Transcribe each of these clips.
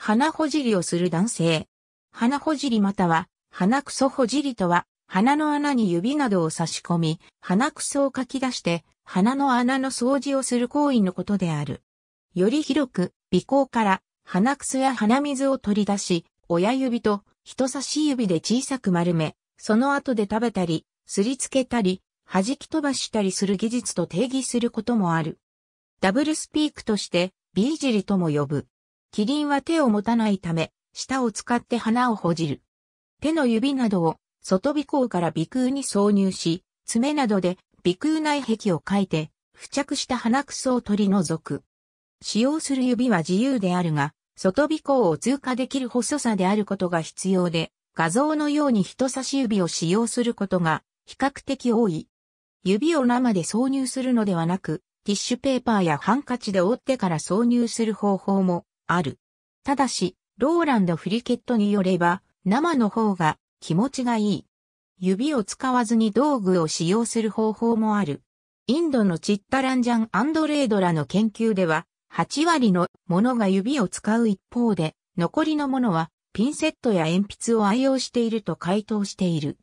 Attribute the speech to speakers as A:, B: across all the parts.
A: 鼻ほじりをする男性。鼻ほじりまたは、鼻くそほじりとは、鼻の穴に指などを差し込み、鼻くそをかき出して、鼻の穴の掃除をする行為のことである。より広く、鼻孔から、鼻くそや鼻水を取り出し、親指と人差し指で小さく丸め、その後で食べたり、すりつけたり、弾き飛ばしたりする技術と定義することもある。ダブルスピークとして、ビージリとも呼ぶ。キリンは手を持たないため、舌を使って花をほじる。手の指などを外鼻孔から鼻腔に挿入し、爪などで鼻腔内壁をかいて、付着した鼻くそを取り除く。使用する指は自由であるが、外鼻孔を通過できる細さであることが必要で、画像のように人差し指を使用することが比較的多い。指を生で挿入するのではなく、ティッシュペーパーやハンカチで折ってから挿入する方法もある。ただし、ローランド・フリケットによれば、生の方が気持ちがいい。指を使わずに道具を使用する方法もある。インドのチッタランジャン・アンドレードラの研究では、8割のものが指を使う一方で、残りのものはピンセットや鉛筆を愛用していると回答している。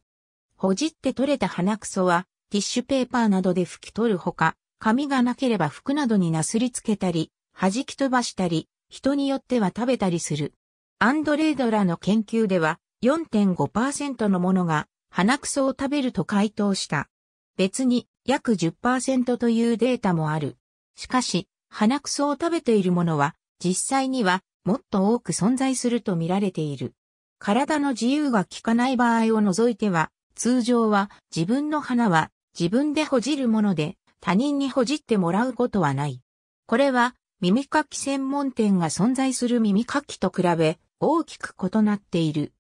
A: ほじって取れた鼻くそは、ティッシュペーパーなどで拭き取るほか、髪がなければ服などになすりつけたり、弾き飛ばしたり、人によっては食べたりする。アンドレードらの研究では4.5%のものが鼻くそを食べると回答した。別に約10%というデータもある。しかし、鼻くそを食べているものは実際にはもっと多く存在すると見られている。体の自由が効かない場合を除いては、通常は自分の鼻は自分でほじるもので他人にほじってもらうことはない。これは耳かき専門店が存在する耳かきと比べ大きく異なっている。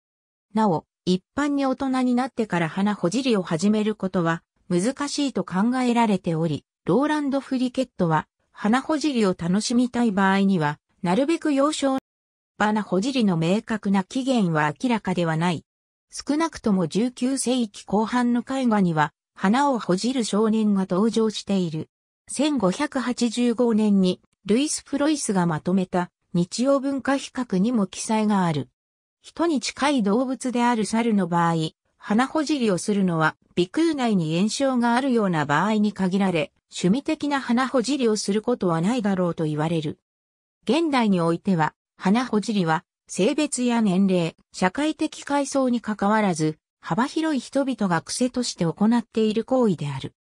A: なお、一般に大人になってから鼻ほじりを始めることは難しいと考えられており、ローランド・フリケットは鼻ほじりを楽しみたい場合には、なるべく幼少鼻ほじりの明確な起源は明らかではない。少なくとも19世紀後半の絵画には、花をほじる少年が登場している。1585年にルイス・フロイスがまとめた日曜文化比較にも記載がある。人に近い動物である猿の場合、鼻ほじりをするのは鼻腔内に炎症があるような場合に限られ、趣味的な鼻ほじりをすることはないだろうと言われる。現代においては、鼻ほじりは、性別や年齢、社会的階層に関わらず、幅広い人々が癖として行っている行為である。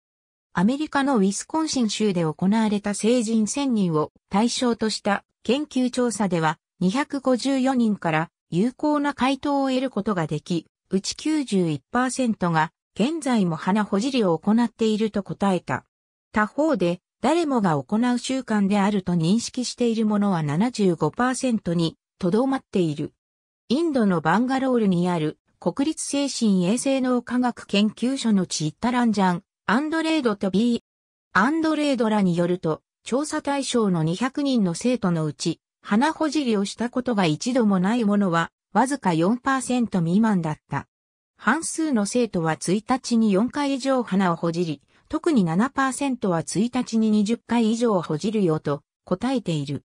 A: アメリカのウィスコンシン州で行われた成人1000人を対象とした研究調査では254人から有効な回答を得ることができ、うち91%が現在も鼻ほじりを行っていると答えた。他方で誰もが行う習慣であると認識しているものは75%にとどまっている。インドのバンガロールにある国立精神衛生脳科学研究所のチッタランジャンアンドレードと B。アンドレードらによると、調査対象の200人の生徒のうち、鼻ほじりをしたことが一度もないものは、わずか4%未満だった。半数の生徒は1日に4回以上鼻をほじり、特に7%は1日に20回以上ほじるよと答えている。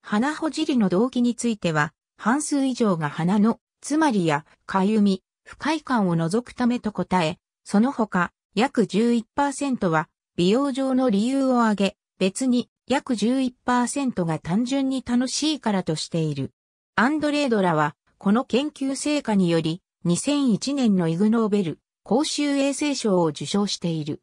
A: 鼻ほじりの動機については、半数以上が鼻の、つまりや、かゆみ、不快感を除くためと答え、その他、約11%は美容上の理由を挙げ、別に約11%が単純に楽しいからとしている。アンドレードラは、この研究成果により、2001年のイグノーベル公衆衛生賞を受賞している。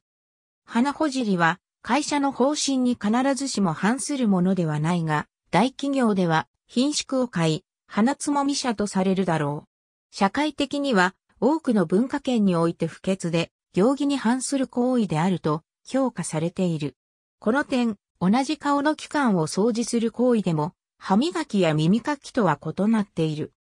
A: 花ほじりは、会社の方針に必ずしも反するものではないが、大企業では品縮を買い、花つもみ者とされるだろう。社会的には多くの文化圏において不潔で、行儀に反する行為であると評価されている。この点、同じ顔の器官を掃除する行為でも、歯磨きや耳かきとは異なっている。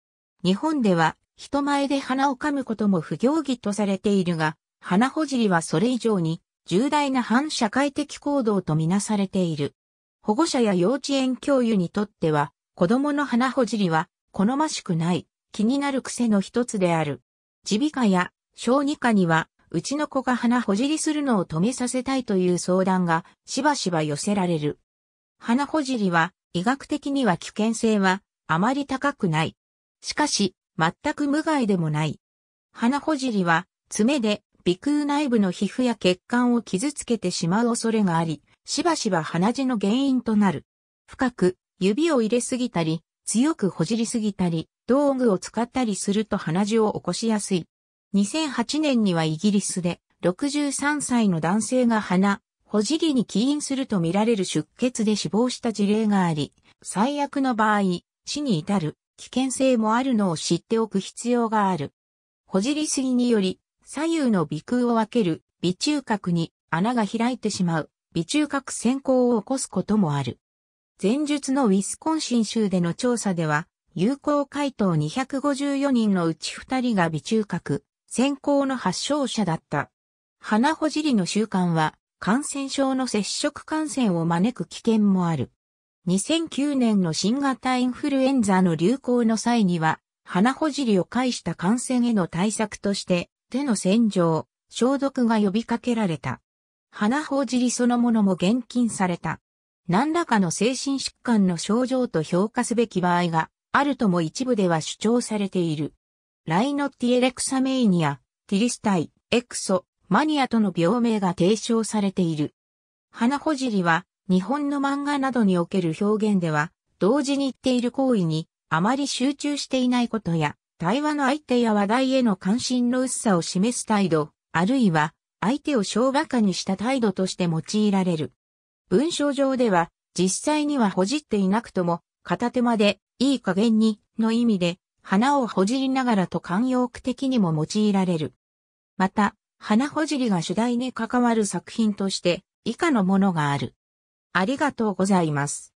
A: 日本では、人前で鼻を噛むことも不行儀とされているが、鼻ほじりはそれ以上に重大な反社会的行動とみなされている。保護者や幼稚園教諭にとっては、子供の鼻ほじりは好ましくない、気になる癖の一つである。耳鼻科や小児科にはうちの子が鼻ほじりするのを止めさせたいという相談がしばしば寄せられる。鼻ほじりは医学的には危険性はあまり高くない。しかし、全く無害でもない。鼻ほじりは爪で鼻腔内部の皮膚や血管を傷つけてしまう恐れがあり、しばしば鼻血の原因となる。深く指を入れすぎたり、強くほじりすぎたり、道具を使ったりすると鼻血を起こしやすい。2008年にはイギリスで63歳の男性が鼻、ほじりに起因するとみられる出血で死亡した事例があり、最悪の場合、死に至る危険性もあるのを知っておく必要がある。ほじりすぎにより、左右の鼻腔を分ける鼻中隔に穴が開いてしまう鼻中隔先行を起こすこともある。前述のウィスコンシン州での調査では、有効回答254人のうち2人が微中核、先行の発症者だった。鼻ほじりの習慣は、感染症の接触感染を招く危険もある。2009年の新型インフルエンザの流行の際には、鼻ほじりを介した感染への対策として、手の洗浄、消毒が呼びかけられた。鼻ほじりそのものも厳禁された。何らかの精神疾患の症状と評価すべき場合があるとも一部では主張されている。ライノティエレクサメイニア、ティリスタイ、エクソ、マニアとの病名が提唱されている。花ほじりは、日本の漫画などにおける表現では、同時に言っている行為に、あまり集中していないことや、対話の相手や話題への関心の薄さを示す態度、あるいは、相手を小馬鹿にした態度として用いられる。文章上では、実際にはほじっていなくとも、片手間で、いい加減に、の意味で、花をほじりながらと慣用句的にも用いられる。また、花ほじりが主題に関わる作品として、以下のものがある。ありがとうございます。